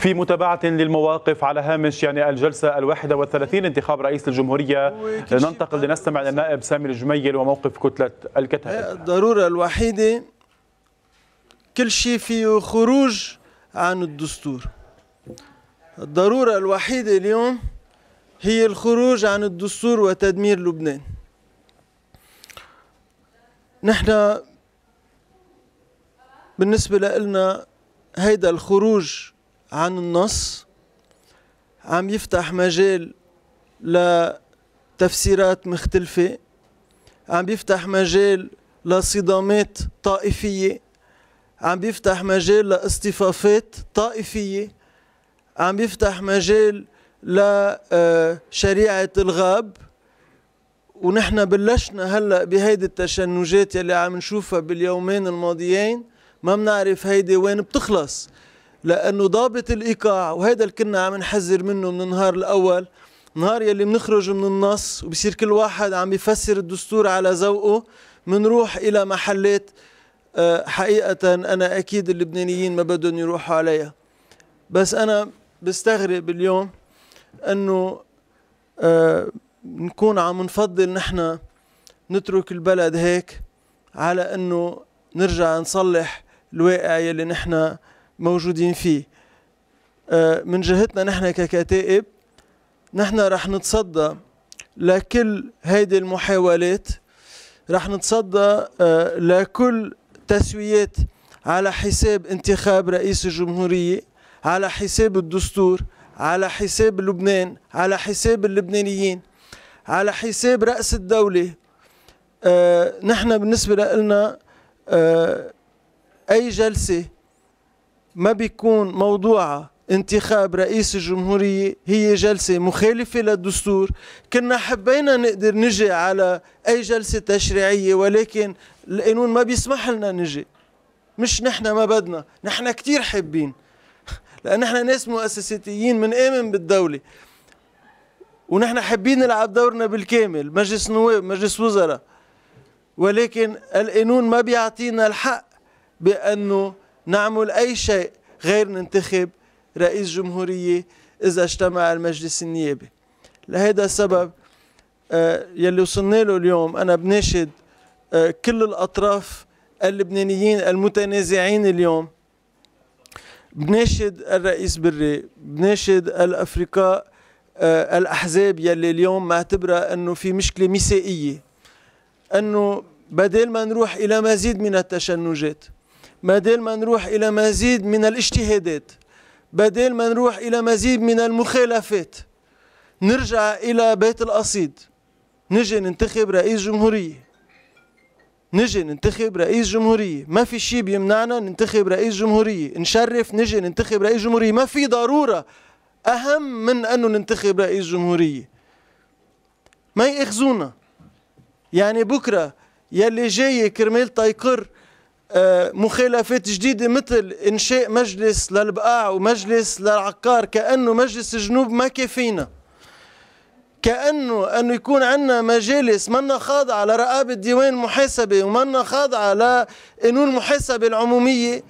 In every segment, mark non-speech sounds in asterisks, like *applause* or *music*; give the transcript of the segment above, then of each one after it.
في متابعة للمواقف على هامش يعني الجلسة الواحدة والثلاثين انتخاب رئيس الجمهورية ننتقل لنستمع للنائب سامي الجميل وموقف كتلة الكتائب الضرورة الوحيدة كل شيء فيه خروج عن الدستور الضرورة الوحيدة اليوم هي الخروج عن الدستور وتدمير لبنان نحن بالنسبة لنا هيدا الخروج عن النص عم يفتح مجال لتفسيرات مختلفة عم بيفتح مجال لصدامات طائفية عم بيفتح مجال لاصطفافات طائفية عم بيفتح مجال لشريعة آه، الغاب ونحن بلشنا هلا بهيدي التشنجات يلي عم نشوفها باليومين الماضيين ما بنعرف هيدي وين بتخلص لانه ضابط الايقاع وهذا اللي كنا عم نحذر منه من النهار الاول نهار يلي بنخرج من النص وبصير كل واحد عم يفسر الدستور على ذوقه منروح الى محلات آه، حقيقة أنا أكيد اللبنانيين ما بدهم يروحوا عليها بس أنا بستغرب اليوم أنه آه، نكون عم نفضل نحن نترك البلد هيك على أنه نرجع نصلح الواقع يلي نحن موجودين فيه آه، من جهتنا نحن ككتائب نحن رح نتصدى لكل هيدي المحاولات رح نتصدى آه، لكل تسويات على حساب انتخاب رئيس الجمهورية على حساب الدستور على حساب لبنان على حساب اللبنانيين على حساب رأس الدولة آه، نحن بالنسبة لنا آه، أي جلسة ما بيكون موضوعها انتخاب رئيس الجمهورية هي جلسة مخالفة للدستور كنا حبينا نقدر نجي على أي جلسة تشريعية ولكن القانون ما بيسمح لنا نجي مش نحن ما بدنا نحن كتير حابين *laughs* لأن نحن ناس مؤسساتيين من آمن بالدولة ونحن حابين نلعب دورنا بالكامل مجلس نواب مجلس وزراء ولكن القانون ما بيعطينا الحق بأنه نعمل أي شيء غير ننتخب رئيس جمهورية إذا اجتمع المجلس النيابي لهذا السبب آه، يلي وصلنا له اليوم أنا بناشد آه، كل الأطراف اللبنانيين المتنازعين اليوم بناشد الرئيس بري بناشد الأفرقاء آه، الأحزاب يلي اليوم معتبرة أنه في مشكلة مسائية أنه بدل ما نروح إلى مزيد من التشنجات بدل ما نروح إلى مزيد من الاجتهادات بدل ما نروح إلى مزيد من المخالفات نرجع إلى بيت القصيد نجي ننتخب رئيس جمهورية نجي ننتخب رئيس جمهورية ما في شيء بيمنعنا ننتخب رئيس جمهورية نشرف نجي ننتخب رئيس جمهورية ما في ضرورة أهم من أنه ننتخب رئيس جمهورية ما يأخذونا يعني بكرة يلي جاي كرمال تيقر مخالفات جديدة مثل إنشاء مجلس للبقاع ومجلس للعقار كأنه مجلس الجنوب ما كافينا كأنه أنه يكون عندنا مجالس منا خاضعة لرقابة ديوان محاسبة ومنا خاضعة لقانون المحاسبة العمومية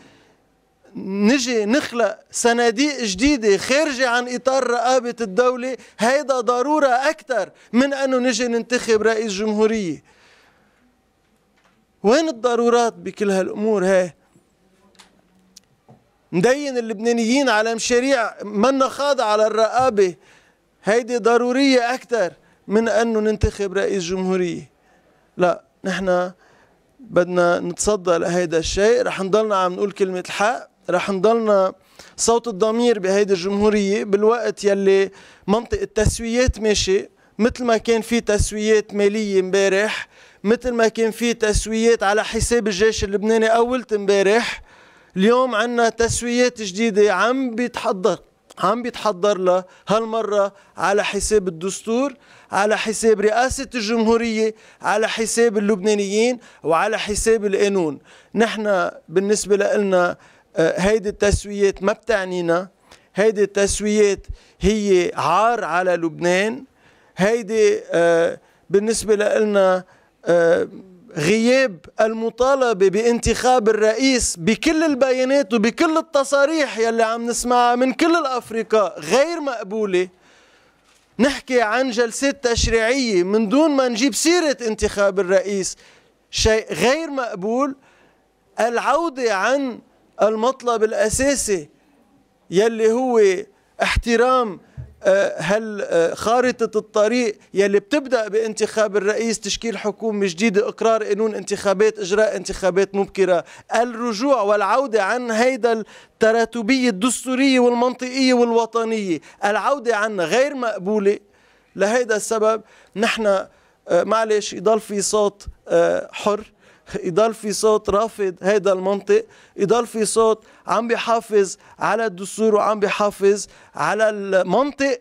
نجي نخلق صناديق جديدة خارجة عن إطار رقابة الدولة هيدا ضرورة أكثر من أنه نجي ننتخب رئيس جمهورية وين الضرورات بكل هالامور هاي مدين اللبنانيين على مشاريع منا خاضعة على الرقابة هيدي ضرورية أكثر من أنه ننتخب رئيس جمهورية لا نحن بدنا نتصدى لهيدا الشيء رح نضلنا عم نقول كلمة الحق رح نضلنا صوت الضمير بهيدي الجمهورية بالوقت يلي منطق التسويات ماشي مثل ما كان في تسويات مالية امبارح مثل ما كان في تسويات على حساب الجيش اللبناني اول امبارح اليوم عندنا تسويات جديده عم بيتحضر عم بيتحضر لها هالمرة على حساب الدستور على حساب رئاسة الجمهورية على حساب اللبنانيين وعلى حساب القانون نحن بالنسبة لنا آه، هيدي التسويات ما بتعنينا هيدي التسويات هي عار على لبنان هيدي آه، بالنسبة لنا آه، غياب المطالبة بانتخاب الرئيس بكل البيانات وبكل التصاريح يلي عم نسمعها من كل الأفرقاء غير مقبولة نحكي عن جلسات تشريعية من دون ما نجيب سيرة انتخاب الرئيس شيء غير مقبول العودة عن المطلب الأساسي يلي هو احترام آه، هل آه، خارطة الطريق يلي بتبدأ بانتخاب الرئيس تشكيل حكومة جديدة إقرار قانون انتخابات إجراء انتخابات مبكرة الرجوع والعودة عن هيدا التراتبية الدستورية والمنطقية والوطنية العودة عنها غير مقبولة لهيدا السبب نحن آه، معلش يضل في صوت حر يضل في صوت رافض هيدا المنطق يضل في صوت عم بيحافظ على الدستور وعم بيحافظ على المنطق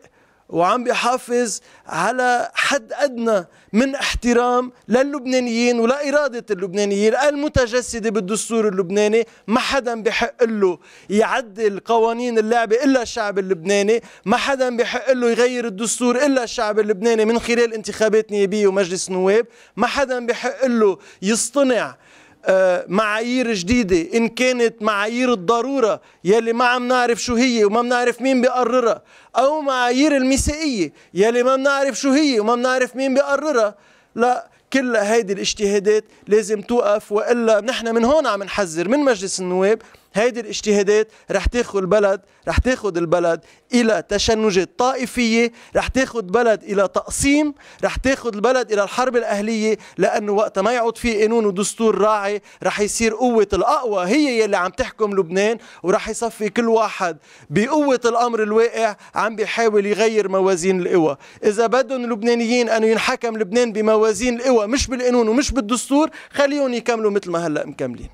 وعم بيحافظ على حد أدنى من احترام للبنانيين ولإرادة اللبنانيين المتجسدة بالدستور اللبناني ما حدا بحق له يعدل قوانين اللعبة إلا الشعب اللبناني ما حدا بحق له يغير الدستور إلا الشعب اللبناني من خلال انتخابات نيابية ومجلس نواب ما حدا بحق له يصطنع آه، معايير جديدة إن كانت معايير الضرورة يلي ما عم نعرف شو هي وما بنعرف مين بيقررها أو معايير المسائية يلي ما بنعرف شو هي وما بنعرف مين بيقررها لا كل هيدي الاجتهادات لازم توقف وإلا نحن من هون عم نحذر من مجلس النواب هيدي الاجتهادات رح تاخذ البلد رح تاخذ البلد الى تشنجات طائفيه رح تاخذ بلد الى تقسيم رح تاخذ البلد الى الحرب الاهليه لانه وقت ما يعود في قانون ودستور راعي رح يصير قوه الاقوى هي يلي عم تحكم لبنان ورح يصفي كل واحد بقوه الامر الواقع عم بيحاول يغير موازين القوى اذا بدهم اللبنانيين انه ينحكم لبنان بموازين القوى مش بالقانون ومش بالدستور خليهم يكملوا مثل ما هلا مكملين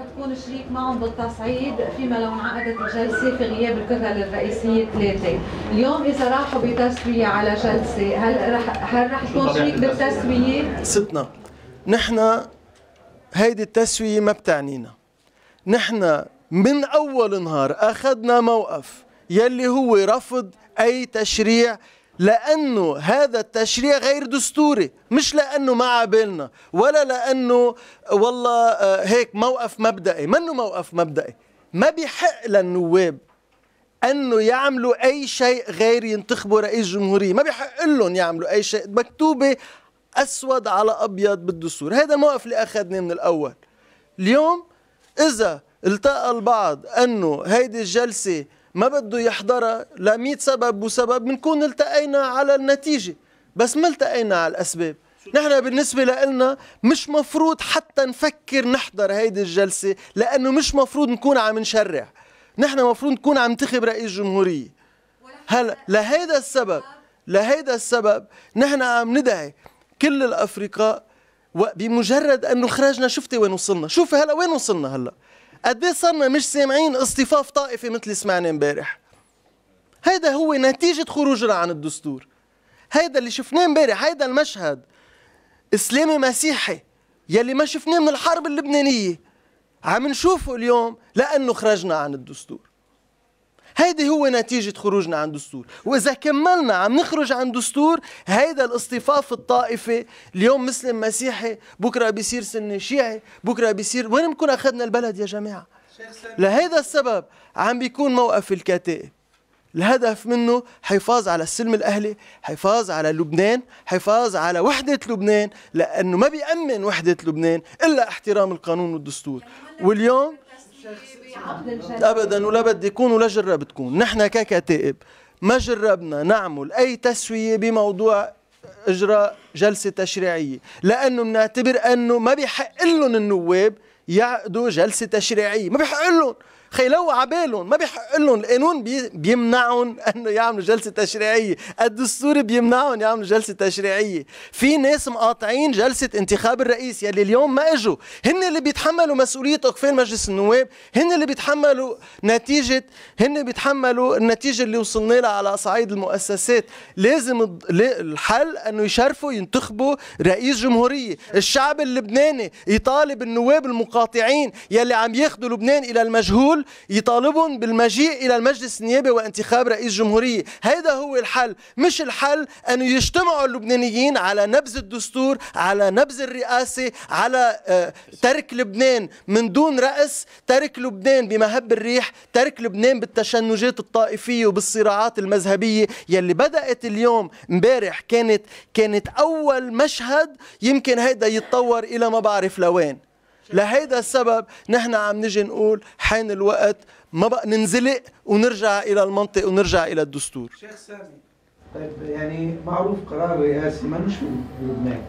حتكون شريك معهم بالتصعيد فيما لو انعقدت الجلسة في غياب الكتل الرئيسية ثلاثة، اليوم إذا راحوا بتسوية على جلسة هل رح هل رح تكون شريك بالتسوية؟ ستنا نحن هيدي التسوية ما بتعنينا نحن من أول نهار أخذنا موقف يلي هو رفض أي تشريع لأنه هذا التشريع غير دستوري مش لأنه ما عبالنا ولا لأنه والله آه، هيك موقف مبدئي منه موقف مبدئي ما بيحق للنواب انه يعملوا اي شيء غير ينتخبوا رئيس جمهوريه ما بيحق لهم يعملوا اي شيء مكتوبه اسود على ابيض بالدستور هذا الموقف اللي اخذناه من الاول اليوم اذا التقى البعض انه هيدي الجلسه ما بده يحضرها لا 100 سبب وسبب بنكون التقينا على النتيجه بس ما التقينا على الاسباب نحن بالنسبة لنا مش مفروض حتى نفكر نحضر هيدي الجلسة لأنه مش مفروض نكون عم نشرع نحن مفروض نكون عم ننتخب رئيس جمهورية هلا لهيدا السبب لهيدا السبب نحن عم ندعي كل الأفرقاء بمجرد أنه خرجنا شفتي وين وصلنا شوفي هلا وين وصلنا هلا قد إيه صرنا مش سامعين اصطفاف طائفي مثل سمعنا امبارح هيدا هو نتيجة خروجنا عن الدستور هيدا اللي شفناه امبارح هيدا المشهد اسلامي مسيحي يلي ما شفناه من الحرب اللبنانية عم نشوفه اليوم لأنه خرجنا عن الدستور هيدي هو نتيجة خروجنا عن دستور وإذا كملنا عم نخرج عن دستور هيدا الاصطفاف الطائفي اليوم مسلم مسيحي بكرة بيصير سني شيعي بكرة بيصير وين بنكون أخذنا البلد يا جماعة لهذا السبب عم بيكون موقف الكتائب الهدف منه حفاظ على السلم الأهلي حفاظ على لبنان حفاظ على وحدة لبنان لأنه ما بيأمن وحدة لبنان إلا احترام القانون والدستور واليوم ابدا ولا بدي يكون ولا جرب تكون نحن ككتائب ما جربنا نعمل اي تسويه بموضوع اجراء جلسه تشريعيه لانه بنعتبر انه ما بيحق لهم النواب يعقدوا جلسه تشريعيه ما بيحق لهم خي لو عبالهم ما بيحق لهم القانون بي بيمنعهم *laughs* انه يعملوا جلسه تشريعيه الدستور بيمنعهم يعملوا جلسه تشريعيه في ناس مقاطعين جلسه انتخاب الرئيس يلي اليوم ما اجوا هن اللي بيتحملوا مسؤوليه اقفال مجلس النواب هن اللي بيتحملوا نتيجه هن بيتحملوا النتيجه اللي وصلنا لها على صعيد المؤسسات لازم الحل انه يشرفوا ينتخبوا رئيس جمهوريه الشعب اللبناني يطالب النواب المقاطعين يلي عم ياخذوا لبنان الى المجهول يطالبهم بالمجيء إلى المجلس النيابي وانتخاب رئيس جمهورية هذا هو الحل مش الحل أن يجتمعوا اللبنانيين على نبذ الدستور على نبذ الرئاسة على آه، ترك لبنان من دون رأس ترك لبنان بمهب الريح ترك لبنان بالتشنجات الطائفية وبالصراعات المذهبية يلي بدأت اليوم امبارح كانت كانت أول مشهد يمكن هيدا يتطور إلى ما بعرف لوين لهيدا السبب نحن عم نجي نقول حان الوقت ما بقى ننزلق ونرجع الى المنطق ونرجع الى الدستور شيخ سامي طيب يعني معروف قرار رئاسي ما مش بلبنان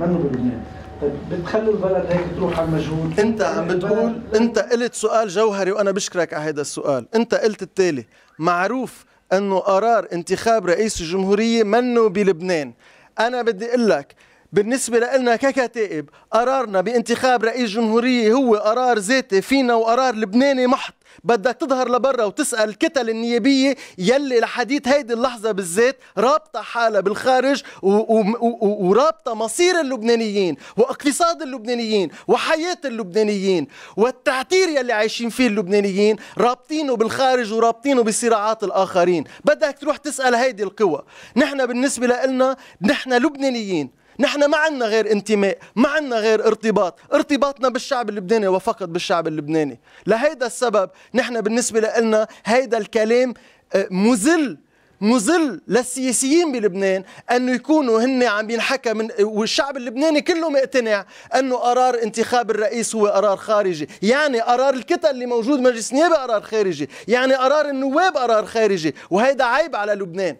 ما بلبنان طيب بتخلي البلد هيك تروح على المجهول انت عم يعني بتقول انت قلت سؤال جوهري وانا بشكرك على هذا السؤال انت قلت التالي معروف انه قرار انتخاب رئيس الجمهوريه منه بلبنان انا بدي اقول لك بالنسبة لنا ككتائب قرارنا بانتخاب رئيس جمهورية هو قرار ذاتي فينا وقرار لبناني محض بدك تظهر لبرا وتسأل الكتل النيابية يلي لحديت هيدي اللحظة بالذات رابطة حالها بالخارج ورابطة مصير اللبنانيين واقتصاد اللبنانيين وحياة اللبنانيين والتعتير يلي عايشين فيه اللبنانيين رابطينه بالخارج ورابطينه بصراعات الآخرين بدك تروح تسأل هيدي القوى نحن بالنسبة لنا نحن لبنانيين نحن ما عندنا غير انتماء ما عندنا غير ارتباط ارتباطنا بالشعب اللبناني وفقط بالشعب اللبناني لهيدا السبب نحن بالنسبة لنا هيدا الكلام آه، مزل مزل للسياسيين بلبنان انه يكونوا هن عم ينحكى من والشعب اللبناني كله مقتنع انه قرار انتخاب الرئيس هو قرار خارجي، يعني قرار الكتل اللي موجود مجلس نيابه قرار خارجي، يعني قرار النواب قرار خارجي، وهيدا عيب على لبنان.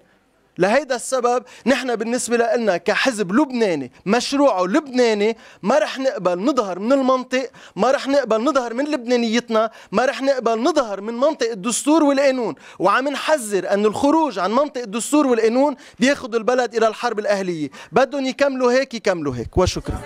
لهيدا السبب نحن بالنسبة لنا كحزب لبناني مشروعه لبناني ما رح نقبل نظهر من المنطق ما رح نقبل نظهر من لبنانيتنا ما رح نقبل نظهر من منطق الدستور والقانون وعم نحذر أن الخروج عن منطق الدستور والقانون بياخذ البلد إلى الحرب الأهلية بدهم يكملوا هيك يكملوا هيك وشكرا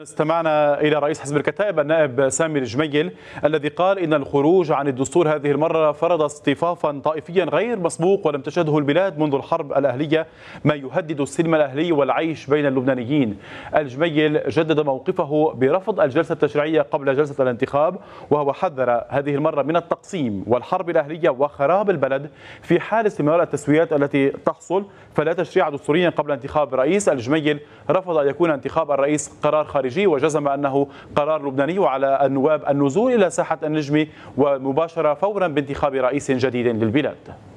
استمعنا إلى رئيس حزب الكتائب النائب سامي الجميل الذي قال إن الخروج عن الدستور هذه المرة فرض اصطفافا طائفيا غير مسبوق ولم تشهده البلاد منذ الحرب الأهلية ما يهدد السلم الأهلي والعيش بين اللبنانيين الجميل جدد موقفه برفض الجلسة التشريعية قبل جلسة الانتخاب وهو حذر هذه المرة من التقسيم والحرب الأهلية وخراب البلد في حال استمرار التسويات التي تحصل فلا تشريع دستوريا قبل انتخاب رئيس الجميل رفض أن يكون انتخاب الرئيس قرار خارج الخارجي وجزم أنه قرار لبناني وعلى النواب النزول إلى ساحة النجم ومباشرة فورا بانتخاب رئيس جديد للبلاد